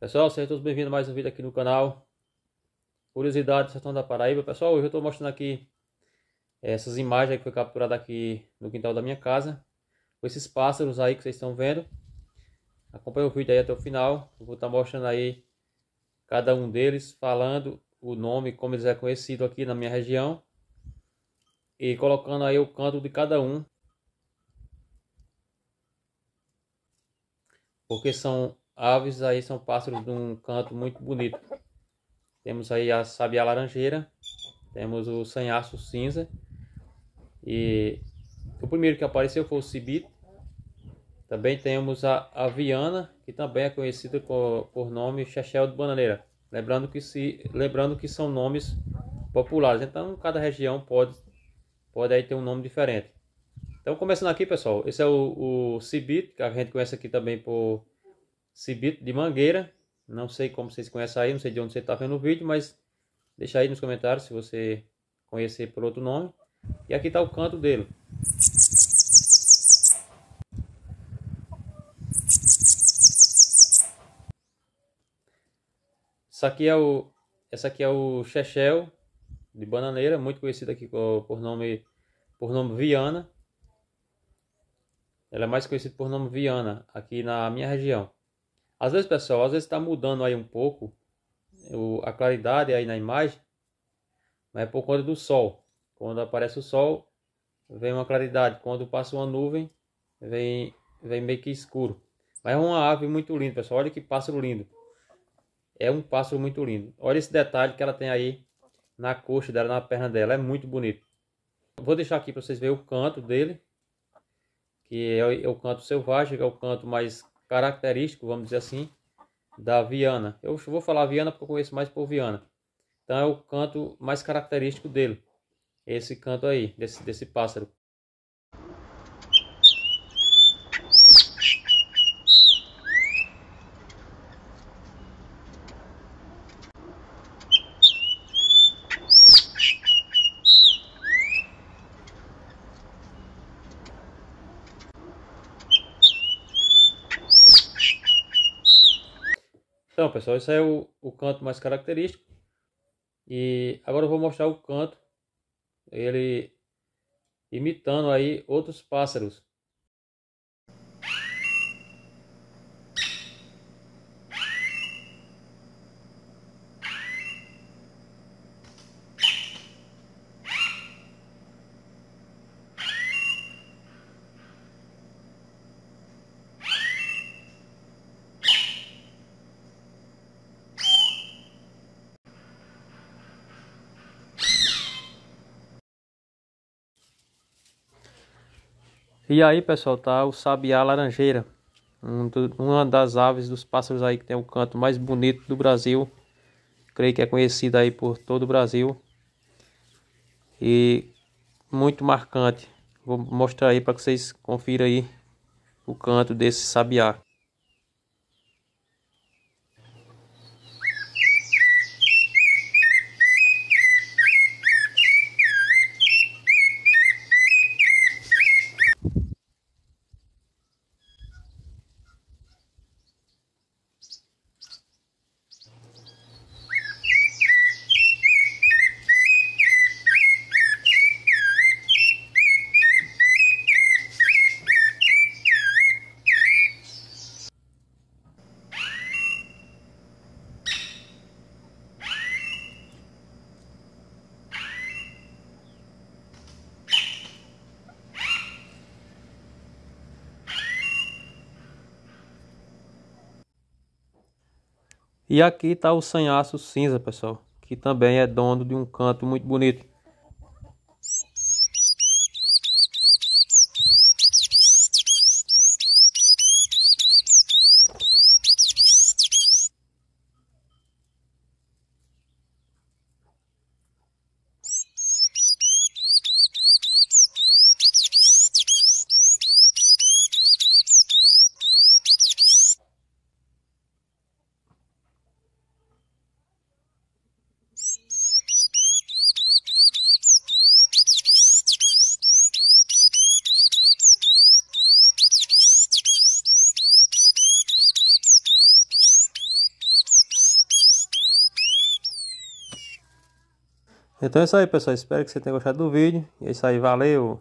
Pessoal, sejam todos bem-vindos a mais um vídeo aqui no canal. Curiosidade do Sertão da Paraíba. Pessoal, hoje eu estou mostrando aqui eh, essas imagens que foi capturada aqui no quintal da minha casa. Com esses pássaros aí que vocês estão vendo. Acompanhe o vídeo aí até o final. Eu vou estar tá mostrando aí cada um deles, falando o nome, como eles é conhecido aqui na minha região. E colocando aí o canto de cada um. Porque são aves aí são pássaros de um canto muito bonito. Temos aí a sabiá laranjeira, temos o sanhaço cinza e o primeiro que apareceu foi o cibito. Também temos a aviana, que também é conhecida por, por nome chechel de bananeira. Lembrando que, se, lembrando que são nomes populares, então cada região pode, pode aí ter um nome diferente. Então começando aqui pessoal, esse é o, o cibito, que a gente conhece aqui também por cibito de mangueira. Não sei como vocês conhecem aí, não sei de onde você está vendo o vídeo, mas deixa aí nos comentários se você conhecer por outro nome. E aqui está o canto dele. Isso aqui é o, essa aqui é o Chechel de bananeira, muito conhecida aqui por nome, por nome Viana. Ela é mais conhecida por nome Viana aqui na minha região. Às vezes, pessoal, às vezes está mudando aí um pouco o, a claridade aí na imagem, mas é por conta do sol. Quando aparece o sol, vem uma claridade. Quando passa uma nuvem, vem, vem meio que escuro. Mas é uma ave muito linda, pessoal. Olha que pássaro lindo. É um pássaro muito lindo. Olha esse detalhe que ela tem aí na coxa dela, na perna dela. É muito bonito. Vou deixar aqui para vocês verem o canto dele. Que é, é o canto selvagem, que é o canto mais característico, vamos dizer assim, da Viana. Eu vou falar Viana porque eu conheço mais por Viana. Então é o canto mais característico dele. Esse canto aí, desse, desse pássaro. Então, pessoal, esse é o, o canto mais característico. E agora eu vou mostrar o canto, ele imitando aí outros pássaros. E aí, pessoal, tá o sabiá laranjeira, um do, uma das aves dos pássaros aí que tem o canto mais bonito do Brasil. Creio que é conhecida aí por todo o Brasil. E muito marcante. Vou mostrar aí para que vocês confiram aí o canto desse sabiá. E aqui está o sanhaço cinza, pessoal, que também é dono de um canto muito bonito. Então é isso aí, pessoal. Espero que você tenha gostado do vídeo. E é isso aí, valeu!